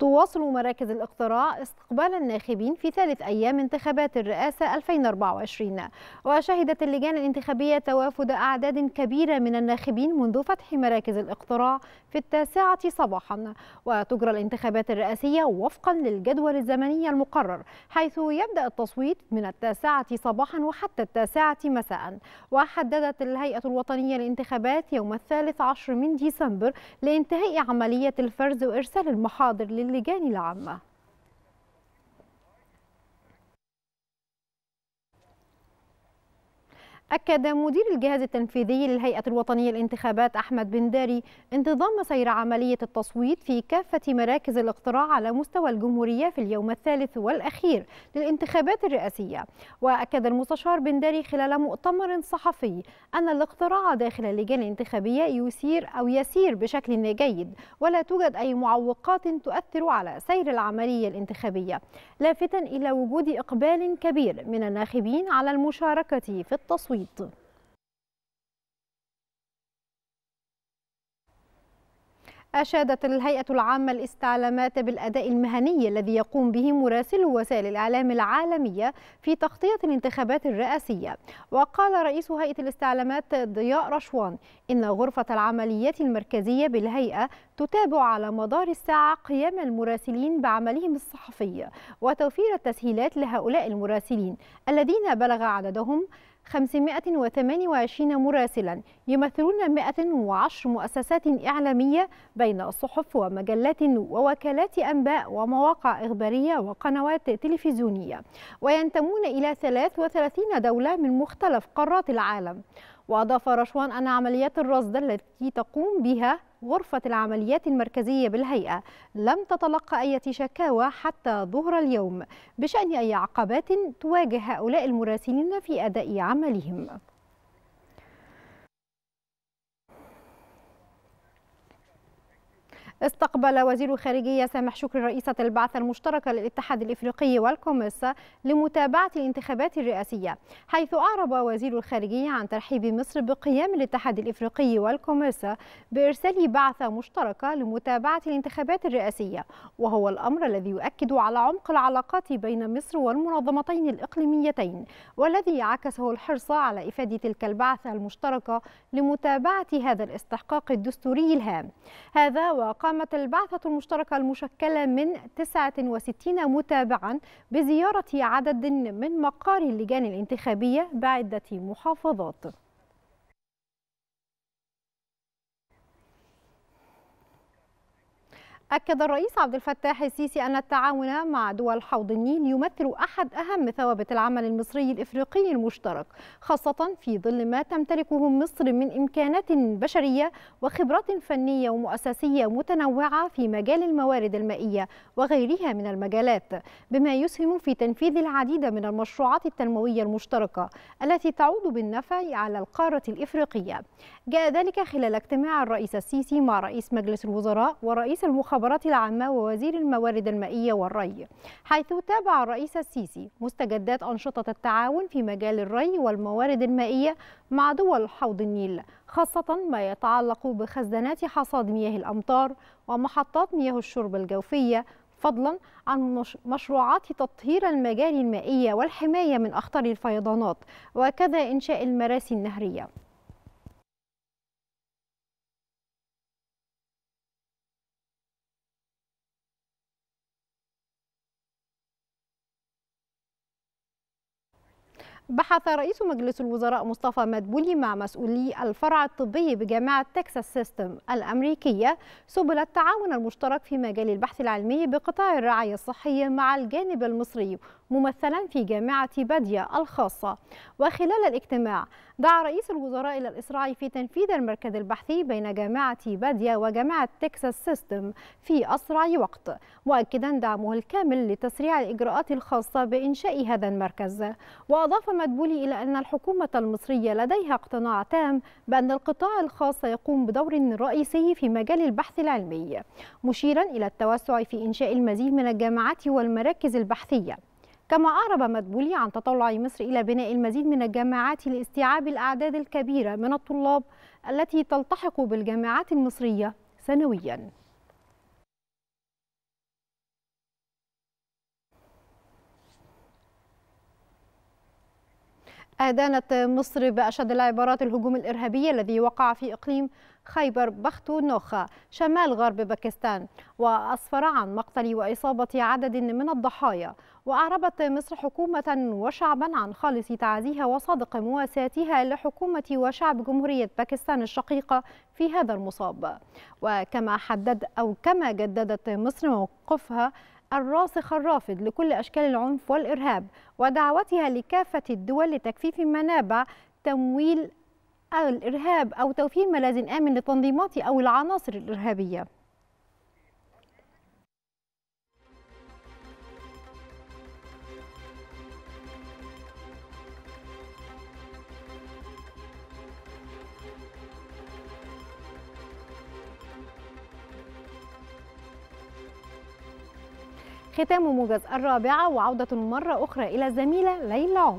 تواصل مراكز الاقتراع استقبال الناخبين في ثالث أيام انتخابات الرئاسة 2024 وشهدت اللجان الانتخابية توافد أعداد كبيرة من الناخبين منذ فتح مراكز الاقتراع في التاسعة صباحا وتجرى الانتخابات الرئاسية وفقا للجدول الزمني المقرر حيث يبدأ التصويت من التاسعة صباحا وحتى التاسعة مساء وحددت الهيئة الوطنية للانتخابات يوم الثالث عشر من ديسمبر لانتهاء عملية الفرز وإرسال المحاضر لل اللجان العامة أكد مدير الجهاز التنفيذي للهيئة الوطنية للانتخابات أحمد بن داري انتظام سير عملية التصويت في كافة مراكز الاقتراع على مستوى الجمهورية في اليوم الثالث والأخير للانتخابات الرئاسية وأكد المستشار بن داري خلال مؤتمر صحفي أن الاقتراع داخل اللجان الانتخابية يسير أو يسير بشكل جيد ولا توجد أي معوقات تؤثر على سير العملية الانتخابية لافتا إلى وجود إقبال كبير من الناخبين على المشاركة في التصويت البيض أشادت الهيئة العامة للاستعلامات بالأداء المهني الذي يقوم به مراسل وسائل الإعلام العالمية في تغطية الانتخابات الرئاسية وقال رئيس هيئة الاستعلامات ضياء رشوان إن غرفة العمليات المركزية بالهيئة تتابع على مدار الساعة قيام المراسلين بعملهم الصحفي وتوفير التسهيلات لهؤلاء المراسلين الذين بلغ عددهم 528 مراسلا يمثلون 110 مؤسسات إعلامية بين صحف ومجلات ووكالات أنباء ومواقع إخبارية وقنوات تلفزيونية وينتمون إلى 33 دولة من مختلف قارات العالم وأضاف رشوان أن عمليات الرصد التي تقوم بها غرفة العمليات المركزية بالهيئة لم تتلقى أي شكاوى حتى ظهر اليوم بشأن أي عقبات تواجه هؤلاء المراسلين في أداء عملهم استقبل وزير الخارجية سامح شكري رئيسة البعثة المشتركة للاتحاد الإفريقي والكوميسا لمتابعة الانتخابات الرئاسية حيث أعرب وزير الخارجية عن ترحيب مصر بقيام الاتحاد الإفريقي والكوميسا بإرسال بعثة مشتركة لمتابعة الانتخابات الرئاسية وهو الأمر الذي يؤكد على عمق العلاقات بين مصر والمنظمتين الإقليميتين والذي عكسه الحرص على إفادة تلك البعثة المشتركة لمتابعة هذا الاستحقاق الدستوري الهام هذا وقام قامت البعثة المشتركة المشكلة من 69 متابعا بزيارة عدد من مقار اللجان الانتخابية بعدة محافظات أكد الرئيس عبد الفتاح السيسي أن التعاون مع دول حوض النيل يمثل أحد أهم ثوابت العمل المصري الإفريقي المشترك خاصة في ظل ما تمتلكه مصر من إمكانات بشرية وخبرات فنية ومؤسسية متنوعة في مجال الموارد المائية وغيرها من المجالات بما يسهم في تنفيذ العديد من المشروعات التنموية المشتركة التي تعود بالنفع على القارة الإفريقية جاء ذلك خلال اجتماع الرئيس السيسي مع رئيس مجلس الوزراء ورئيس المخابرات المخابرات العامة ووزير الموارد المائية والري حيث تابع الرئيس السيسي مستجدات أنشطة التعاون في مجال الري والموارد المائية مع دول حوض النيل خاصة ما يتعلق بخزانات حصاد مياه الأمطار ومحطات مياه الشرب الجوفية فضلا عن مشروعات تطهير المجاري المائية والحماية من أخطر الفيضانات وكذا إنشاء المراسي النهرية بحث رئيس مجلس الوزراء مصطفى مدبولي مع مسؤولي الفرع الطبي بجامعة تكساس سيستم الأمريكية سبل التعاون المشترك في مجال البحث العلمي بقطاع الرعاية الصحية مع الجانب المصري ممثلا في جامعة بادية الخاصة وخلال الاجتماع دعا رئيس الوزراء إلى الإسراع في تنفيذ المركز البحثي بين جامعة بادية وجامعة تكساس سيستم في أسرع وقت مؤكدا دعمه الكامل لتسريع الإجراءات الخاصة بإنشاء هذا المركز وأضاف مدبولي بولي إلى أن الحكومة المصرية لديها اقتناع تام بأن القطاع الخاص سيقوم بدور رئيسي في مجال البحث العلمي مشيرا إلى التوسع في إنشاء المزيد من الجامعات والمراكز البحثية كما أعرب مدبولي عن تطلع مصر إلى بناء المزيد من الجامعات لاستيعاب الأعداد الكبيرة من الطلاب التي تلتحق بالجامعات المصرية سنوياً أدانت مصر بأشد العبارات الهجوم الإرهابي الذي وقع في إقليم خيبر بختو نوخا شمال غرب باكستان وأسفر عن مقتل وإصابة عدد من الضحايا وأعربت مصر حكومة وشعبا عن خالص تعازيها وصادق مواساتها لحكومة وشعب جمهورية باكستان الشقيقة في هذا المصاب وكما حدد أو كما جددت مصر موقفها الراسخ الرافض لكل أشكال العنف والإرهاب ودعوتها لكافة الدول لتكفيف منابع تمويل الإرهاب أو توفير ملاذ آمن للتنظيمات أو العناصر الإرهابية ختام موجز الرابعة وعودة مرة أخرى إلى الزميلة ليلى عمر